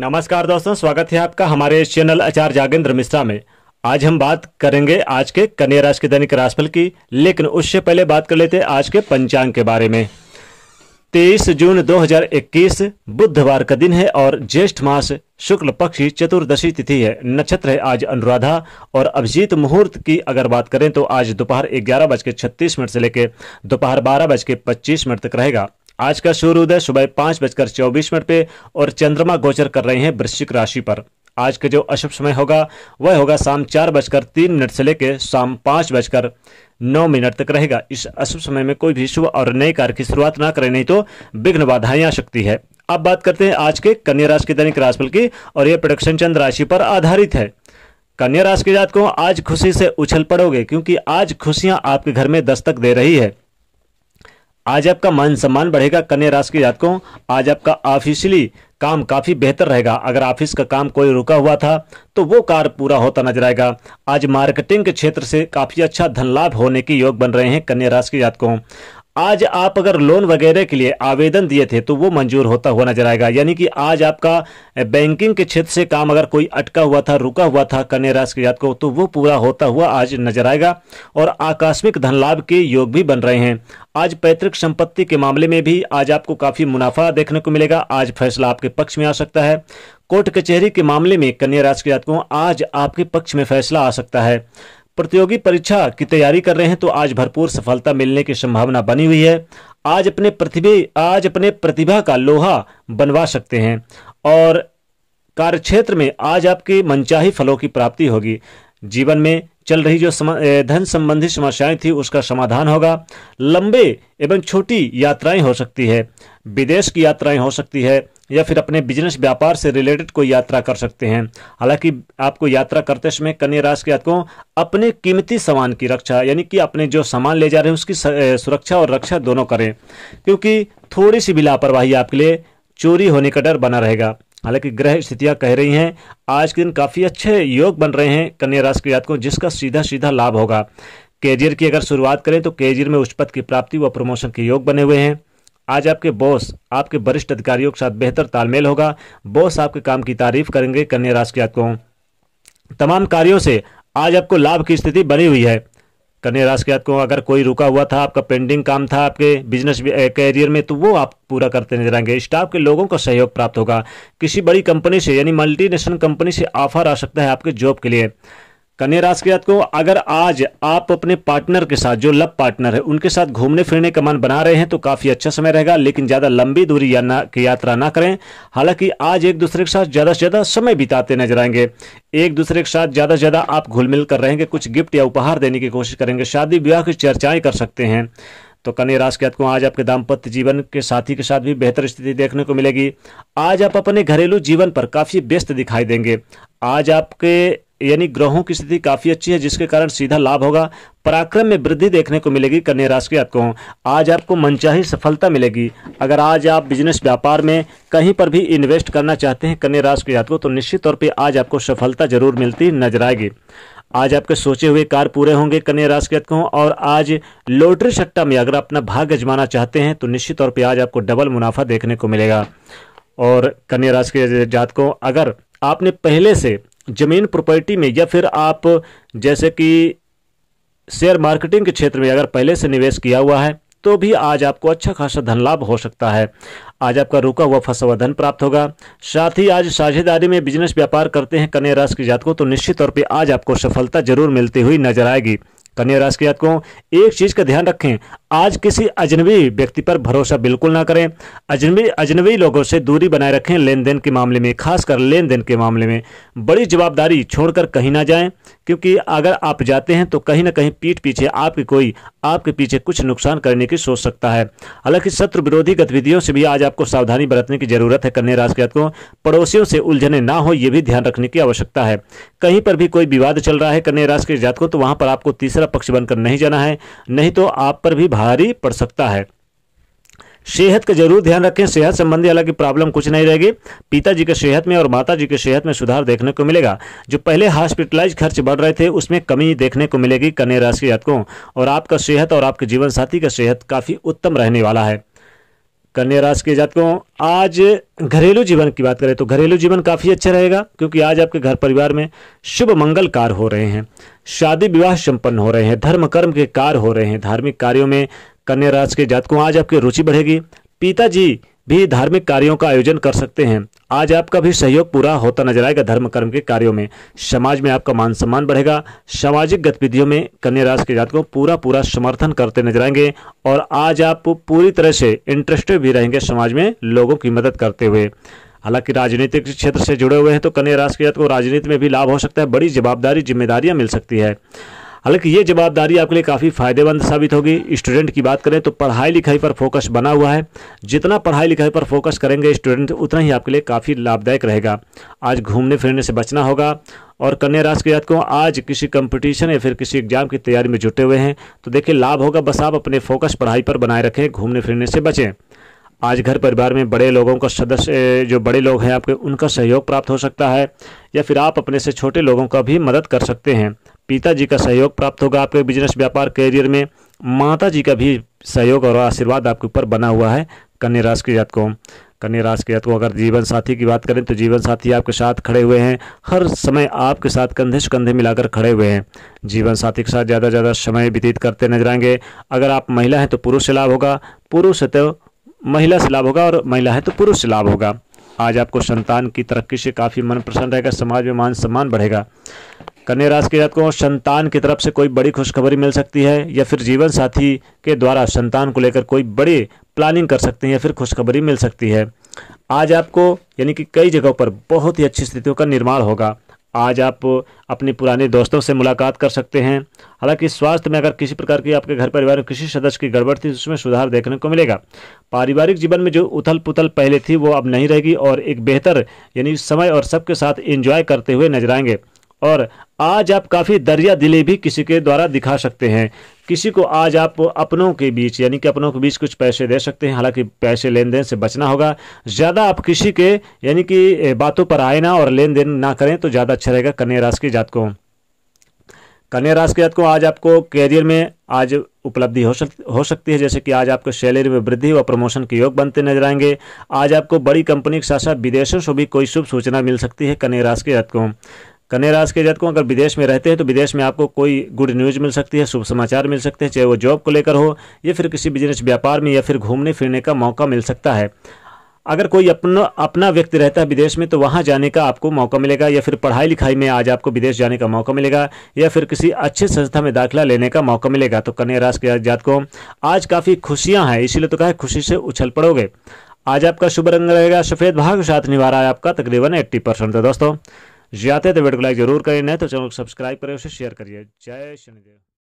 नमस्कार दोस्तों स्वागत है आपका हमारे चैनल आचार जागेंद्र मिश्रा में आज हम बात करेंगे आज के कन्या राशि के दैनिक राशिफल की लेकिन उससे पहले बात कर लेते हैं आज के पंचांग के बारे में 23 जून 2021 बुधवार का दिन है और ज्येष्ठ मास शुक्ल पक्षी चतुर्दशी तिथि है नक्षत्र है आज अनुराधा और अभिजीत मुहूर्त की अगर बात करें तो आज दोपहर ग्यारह बज के छत्तीस मिनट से लेकर दोपहर बारह बज के पच्चीस मिनट तक रहेगा आज का सूर्योदय सुबह पांच बजकर चौबीस मिनट पे और चंद्रमा गोचर कर रहे हैं वृश्चिक राशि पर आज का जो अशुभ समय होगा वह होगा शाम चार बजकर तीन मिनट से लेकर शाम पांच बजकर नौ मिनट तक रहेगा इस अशुभ समय में कोई भी शुभ और नए कार्य की शुरुआत ना करें नहीं तो विघ्न बाधाएं आ सकती है अब बात करते हैं आज के कन्या राशि के दैनिक राशिफल की और यह प्रोडक्शन चंद्र राशि पर आधारित है कन्या राशि के जातकों आज खुशी से उछल पड़ोगे क्योंकि आज खुशियां आपके घर में दस्तक दे रही है आज आपका मान सम्मान बढ़ेगा कन्या राशि के जातकों आज आपका ऑफिशियली काम काफ़ी बेहतर रहेगा अगर ऑफिस का काम कोई रुका हुआ था तो वो कार्य पूरा होता नजर आएगा आज मार्केटिंग के क्षेत्र से काफ़ी अच्छा धन लाभ होने के योग बन रहे हैं कन्या राशि के जातकों आज आप अगर लोन वगैरह के लिए आवेदन दिए थे तो वो मंजूर होता हुआ नजर आएगा यानी कि आज आपका बैंकिंग के क्षेत्र से काम अगर कोई अटका हुआ था रुका हुआ था कन्या राशि के जात को तो वो पूरा होता हुआ आज नजर आएगा और आकस्मिक धन लाभ के योग भी बन रहे हैं आज पैतृक संपत्ति के मामले में भी आज आपको काफी मुनाफा देखने को मिलेगा आज फैसला आपके पक्ष में आ सकता है कोर्ट कचहरी के मामले में कन्या राशि के जातकों आज आपके पक्ष में फैसला आ सकता है प्रतियोगी परीक्षा की तैयारी कर रहे हैं तो आज भरपूर सफलता मिलने की संभावना बनी हुई है आज अपने प्रतिभा आज अपने प्रतिभा का लोहा बनवा सकते हैं और कार्यक्षेत्र में आज आपके मनचाही फलों की प्राप्ति होगी जीवन में चल रही जो धन संबंधी समस्याएं थी उसका समाधान होगा लंबे एवं छोटी यात्राएं हो सकती है विदेश की यात्राएं हो सकती है या फिर अपने बिजनेस व्यापार से रिलेटेड कोई यात्रा कर सकते हैं हालांकि आपको यात्रा करते समय कन्या राशि के जातकों अपने कीमती सामान की रक्षा यानी कि अपने जो सामान ले जा रहे हैं उसकी सुरक्षा और रक्षा दोनों करें क्योंकि थोड़ी सी भी लापरवाही आपके लिए चोरी होने का डर बना रहेगा हालांकि ग्रह स्थितियां कह रही हैं आज के दिन काफ़ी अच्छे योग बन रहे हैं कन्या राशि के जातकों जिसका सीधा सीधा लाभ होगा कैरियर की अगर शुरुआत करें तो कैरियर में उच्च पद की प्राप्ति व प्रमोशन के योग बने हुए हैं आज आपके बॉस आपके वरिष्ठ अधिकारियों के साथ बेहतर तालमेल होगा बॉस आपके काम की तारीफ करेंगे कन्या राशि के जातकों तमाम कार्यों से आज आपको लाभ की स्थिति बनी हुई है कन्या राशि के जातकों अगर कोई रुका हुआ था आपका पेंडिंग काम था आपके बिजनेस कैरियर में तो वो आप पूरा करते नजर आएंगे स्टाफ के लोगों का सहयोग प्राप्त होगा किसी बड़ी कंपनी से यानी मल्टीनेशनल कंपनी से ऑफर आ सकता है आपके जॉब के लिए कन्या राशि के जातकों अगर आज आप अपने पार्टनर के साथ जो लव पार्टनर है उनके साथ घूमने फिरने का मन बना रहे हैं तो काफी अच्छा समय रहेगा लेकिन ज्यादा लंबी दूरी या ना की यात्रा ना करें हालांकि आज एक दूसरे के साथ ज्यादा से ज्यादा समय बिताते नजर आएंगे एक दूसरे के साथ ज्यादा से ज्यादा आप घुल मिल कर रहेंगे कुछ गिफ्ट या उपहार देने की कोशिश करेंगे शादी विवाह की चर्चाएं कर सकते हैं तो कन्या राशि के को आज आपके दाम्पत्य जीवन के साथी के साथ भी बेहतर स्थिति देखने को मिलेगी आज आप अपने घरेलू जीवन पर काफी व्यस्त दिखाई देंगे आज आपके यानी ग्रहों की स्थिति काफी अच्छी है जिसके कारण सीधा लाभ होगा पराक्रम में वृद्धि देखने को मिलेगी कन्या राशि के आपको आज आपको मनचाही सफलता मिलेगी अगर आज आप बिजनेस व्यापार में कहीं पर भी इन्वेस्ट करना चाहते हैं कन्या राशि के आपको तो निश्चित तौर पर आज आपको सफलता जरूर मिलती नजर आएगी आज आपके सोचे हुए कार्य पूरे होंगे कन्या राशि के को और आज लोटरी सट्टा में अगर अपना भाग्य अजमाना चाहते हैं तो निश्चित तौर पर आज आपको डबल मुनाफा देखने को मिलेगा और कन्या राशि के जातकों अगर आपने पहले से ज़मीन प्रॉपर्टी में या फिर आप जैसे कि शेयर मार्केटिंग के क्षेत्र में अगर पहले से निवेश किया हुआ है तो भी आज आपको अच्छा खासा धन लाभ हो सकता है आज आपका रुका हुआ फंसा हुआ धन प्राप्त होगा साथ ही आज साझेदारी में बिजनेस व्यापार करते हैं कन्या राशि के जातकों तो निश्चित तौर पर आज आपको सफलता जरूर मिलती हुई नजर आएगी कन्या राशि के जातकों एक चीज़ का ध्यान रखें आज किसी अजनबी व्यक्ति पर भरोसा बिल्कुल ना करें अजनबी अजनबी लोगों से दूरी बनाए रखें लेन देन के मामले में खासकर लेन देन के मामले में बड़ी जवाबदारी छोड़कर कहीं ना जाएं क्योंकि अगर आप जाते हैं तो कहीं ना कहीं पीठ पीछे आपके कोई आपके पीछे कुछ नुकसान करने की सोच सकता है हालांकि शत्रु विरोधी गतिविधियों से भी आज आपको सावधानी बरतने की जरूरत है कन्या राशि के को पड़ोसियों से उलझने ना हो ये भी ध्यान रखने की आवश्यकता है कहीं पर भी कोई विवाद चल रहा है कन्या राशि के जातकों तो वहां पर आपको तीसरा पक्ष बनकर नहीं जाना है नहीं तो आप पर भी भारी पड़ सकता है सेहत का जरूर ध्यान रखें सेहत संबंधी की प्रॉब्लम कुछ नहीं रहेगी पिताजी के सेहत में और माताजी के सेहत में सुधार देखने को मिलेगा जो पहले हॉस्पिटलाइज खर्च बढ़ रहे थे उसमें कमी देखने को मिलेगी कन्या राशि जातकों और आपका सेहत और आपके जीवन साथी का सेहत काफ़ी उत्तम रहने वाला है कन्या राशि के जातकों आज घरेलू जीवन की बात करें तो घरेलू जीवन काफ़ी अच्छा रहेगा क्योंकि आज आपके घर परिवार में शुभ मंगल कार्य हो रहे हैं शादी विवाह संपन्न हो रहे हैं धर्म कर्म के कार्य हो रहे हैं धार्मिक कार्यों में कन्या राशि के जातकों आज आपकी रुचि बढ़ेगी पिताजी भी धार्मिक कार्यों का आयोजन कर सकते हैं आज आपका भी सहयोग पूरा होता नजर आएगा धर्म कर्म के कार्यों में समाज में आपका मान सम्मान बढ़ेगा सामाजिक गतिविधियों में कन्या राशि के जातकों पूरा पूरा समर्थन करते नजर आएंगे और आज आप पूरी तरह से इंटरेस्टेड भी रहेंगे समाज में लोगों की मदद करते हुए हालांकि राजनीतिक क्षेत्र से जुड़े हुए हैं तो कन्या राशि के जातकों राजनीति में भी लाभ हो सकता है बड़ी जवाबदारी जिम्मेदारियां मिल सकती है हालांकि ये जवाबदारी आपके लिए काफ़ी फायदेमंद साबित होगी स्टूडेंट की बात करें तो पढ़ाई लिखाई पर फोकस बना हुआ है जितना पढ़ाई लिखाई पर फोकस करेंगे स्टूडेंट उतना ही आपके लिए काफ़ी लाभदायक रहेगा आज घूमने फिरने से बचना होगा और कन्या राशि के जातकों आज किसी कंपटीशन या फिर किसी एग्जाम की तैयारी में जुटे हुए हैं तो देखिए लाभ होगा बस आप अपने फोकस पढ़ाई पर बनाए रखें घूमने फिरने से बचें आज घर परिवार में बड़े लोगों का सदस्य जो बड़े लोग हैं आपके उनका सहयोग प्राप्त हो सकता है या फिर आप अपने से छोटे लोगों का भी मदद कर सकते हैं पिताजी का सहयोग प्राप्त होगा आपके बिजनेस व्यापार करियर में माता जी का भी सहयोग और आशीर्वाद आपके ऊपर बना हुआ है कन्या राशि के जातकों कन्या राशि के जातकों अगर जीवन साथी की बात करें तो जीवन साथी आपके साथ खड़े हुए हैं हर समय आपके साथ कंधे से कंधे मिलाकर खड़े हुए हैं जीवन साथी के साथ ज़्यादा से ज़्यादा समय व्यतीत करते नजर आएंगे अगर आप महिला हैं तो पुरुष से लाभ होगा पुरुष है तो महिला से लाभ होगा और महिला है तो पुरुष से लाभ होगा आज आपको संतान की तरक्की से काफ़ी मन प्रसन्न रहेगा समाज में मान सम्मान बढ़ेगा कन्या राशि के जातकों संतान की तरफ से कोई बड़ी खुशखबरी मिल सकती है या फिर जीवन साथी के द्वारा संतान को लेकर कोई बड़ी प्लानिंग कर सकते हैं या फिर खुशखबरी मिल सकती है आज आपको यानी कि कई जगहों पर बहुत ही अच्छी स्थितियों का निर्माण होगा आज आप अपने पुराने दोस्तों से मुलाकात कर सकते हैं हालांकि स्वास्थ्य में अगर किसी प्रकार की आपके घर परिवार में किसी सदस्य की गड़बड़ थी तो उसमें सुधार देखने को मिलेगा पारिवारिक जीवन में जो उथल पुथल पहले थी वो अब नहीं रहेगी और एक बेहतर यानी समय और सबके साथ एंजॉय करते हुए नजर आएंगे और आज आप काफ़ी दरिया दिले भी किसी के द्वारा दिखा सकते हैं किसी को आज आप अपनों के बीच यानी कि अपनों के बीच कुछ पैसे दे सकते हैं हालांकि पैसे लेन देन से बचना होगा ज़्यादा आप किसी के यानी कि बातों पर आए ना और लेन देन ना करें तो ज़्यादा अच्छा रहेगा कन्या राशि के जात को कन्या राशि के जात को आज आपको कैरियर में आज उपलब्धि हो सक हो सकती है जैसे कि आज आपको सैलरी में वृद्धि व प्रमोशन के योग बनते नजर आएंगे आज आपको बड़ी कंपनी के साथ साथ विदेशों से भी कोई शुभ सूचना मिल सकती है कन्या राशि के जात को कन्या राशि के जातकों अगर विदेश में रहते हैं तो विदेश में आपको कोई गुड न्यूज मिल सकती है शुभ समाचार मिल सकते हैं चाहे वो जॉब को लेकर हो या फिर किसी बिजनेस व्यापार में या फिर घूमने फिरने का मौका मिल सकता है अगर कोई अपना अपना व्यक्ति रहता है विदेश में तो वहाँ जाने का आपको मौका मिलेगा या फिर पढ़ाई लिखाई में आज आपको विदेश जाने का मौका मिलेगा या फिर किसी अच्छे संस्था में दाखिला लेने का मौका मिलेगा तो कन्या राशि के जात को आज काफ़ी खुशियाँ हैं इसीलिए तो कहा खुशी से उछल पड़ोगे आज आपका शुभ रंग रहेगा सफ़ेद भाग साथ निभा रहा है आपका तकरीबन एट्टी परसेंट तो दोस्तों जी आते तो वीडियो को लाइक जरूर करें नहीं तो चैनल को सब्सक्राइब करें उसे शेयर करिए जय शनिदेव